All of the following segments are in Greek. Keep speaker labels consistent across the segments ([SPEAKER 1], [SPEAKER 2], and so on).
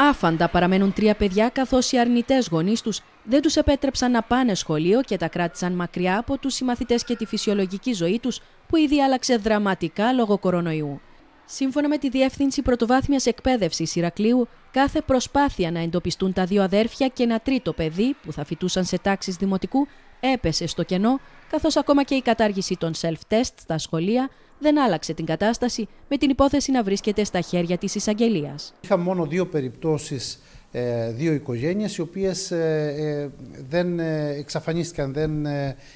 [SPEAKER 1] Άφαντα παραμένουν τρία παιδιά καθώς οι αρνητές γονείς τους δεν τους επέτρεψαν να πάνε σχολείο και τα κράτησαν μακριά από τους συμμαθητές και τη φυσιολογική ζωή τους που ήδη άλλαξε δραματικά λόγω κορονοϊού. Σύμφωνα με τη Διεύθυνση Πρωτοβάθμιας Εκπαίδευσης Ηρακλείου, κάθε προσπάθεια να εντοπιστούν τα δύο αδέρφια και ένα τρίτο παιδί που θα φοιτούσαν σε τάξεις δημοτικού έπεσε στο κενό, καθώς ακόμα και η κατάργηση των self-test στα σχολεία δεν άλλαξε την κατάσταση με την υπόθεση να βρίσκεται στα χέρια της εισαγγελίας. Είχα μόνο
[SPEAKER 2] δύο περιπτώσεις ε, δύο οικογένειες οι οποίες ε, ε, δεν εξαφανίστηκαν, δεν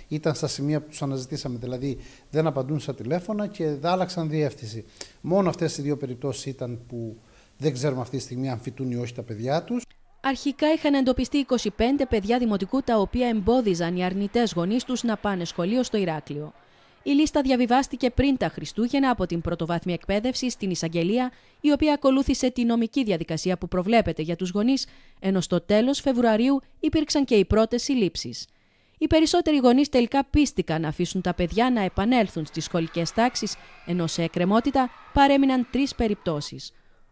[SPEAKER 2] ήταν στα σημεία που τους αναζητήσαμε, δηλαδή δεν απαντούν στα τηλέφωνα και δεν άλλαξαν διεύθυνση. Μόνο αυτές οι δύο περιπτώσεις ήταν που δεν ξέρουμε αυτή τη στιγμή αν φοιτούν ή όχι τα παιδιά τους.
[SPEAKER 1] Αρχικά είχαν εντοπιστεί 25 παιδιά δημοτικού τα οποία εμπόδιζαν οι αρνητές γονείς τους να πάνε σχολείο στο Ηράκλειο. Η λίστα διαβιβάστηκε πριν τα Χριστούγεννα από την πρωτοβάθμια εκπαίδευση στην εισαγγελία, η οποία ακολούθησε τη νομική διαδικασία που προβλέπεται για τους γονείς, ενώ στο τέλος Φεβρουαρίου υπήρξαν και οι πρώτες συλλήψεις. Οι περισσότεροι γονείς τελικά πίστηκαν να αφήσουν τα παιδιά να επανέλθουν στις σχολικές τάξεις, ενώ σε εκκρεμότητα παρέμειναν τρεις περιπτώσει.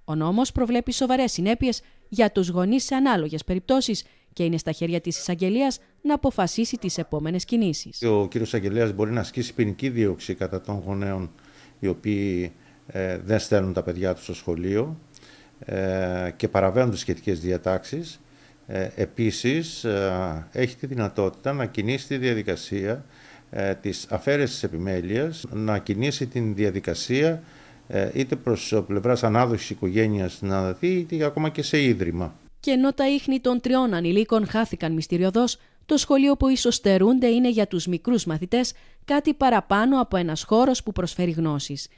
[SPEAKER 1] Ο νόμος προβλέπει σοβαρές συνέπειες για τους γονείς σε ανάλογες περιπτώσεις και είναι στα χέρια της εισαγγελίας να αποφασίσει τις επόμενες κινήσεις.
[SPEAKER 3] Ο κ. Εισαγγελέας μπορεί να ασκήσει ποινική δίωξη κατά των γονέων οι οποίοι ε, δεν στέλνουν τα παιδιά τους στο σχολείο ε, και παραβαίνουν τις σχετικές διατάξεις. Ε, επίσης, ε, έχει τη δυνατότητα να κινήσει τη διαδικασία της αφαίρεσης επιμέλειας, να κινήσει την διαδικασία είτε προς πλευράς ανάδοχης οικογένειας στην δει, είτε ακόμα και σε ίδρυμα
[SPEAKER 1] και ενώ τα ίχνη των τριών ανηλίκων χάθηκαν μυστηριωδώς, το σχολείο που ίσως στερούνται είναι για τους μικρούς μαθητές κάτι παραπάνω από ένας χώρος που προσφέρει γνώσεις.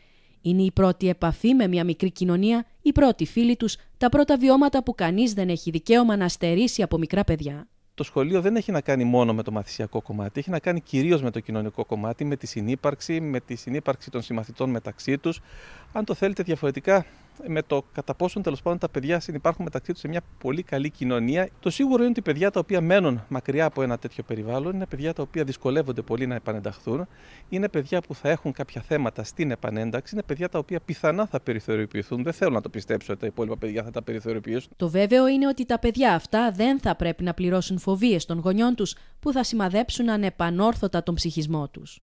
[SPEAKER 1] Είναι η πρώτη επαφή με μια μικρή κοινωνία, η πρώτη φίλη τους, τα πρώτα βιώματα που κανείς δεν έχει δικαίωμα να στερήσει από μικρά παιδιά.
[SPEAKER 4] Το σχολείο δεν έχει να κάνει μόνο με το μαθησιακό κομμάτι, έχει να κάνει κυρίως με το κοινωνικό κομμάτι, με τη συνύπαρξη, με τη συνύπαρξη των συμμαθητών μεταξύ τους. Αν το θέλετε διαφορετικά, με το κατά πόσον τέλος πάντων τα παιδιά συνεπάρχουν μεταξύ τους σε μια πολύ καλή κοινωνία. Το σίγουρο είναι ότι παιδιά τα οποία μένουν μακριά από ένα τέτοιο περιβάλλον είναι παιδιά τα οποία δυσκολεύονται πολύ να επανενταχθούν, είναι παιδιά που θα έχουν κάποια θέματα στην επανένταξη, είναι παιδιά τα οποία πιθανά θα περιθωριοποιηθούν. Δεν θέλω να το πιστέψω ότι τα υπόλοιπα παιδιά θα τα περιθωριοποιήσουν.
[SPEAKER 1] Το βέβαιο είναι ότι τα παιδιά αυτά δεν θα πρέπει να πληρώσουν φοβίες των γονιών τους που θα σημαδέψουν ανεπανόρθωτα τον ψυχισμό τους.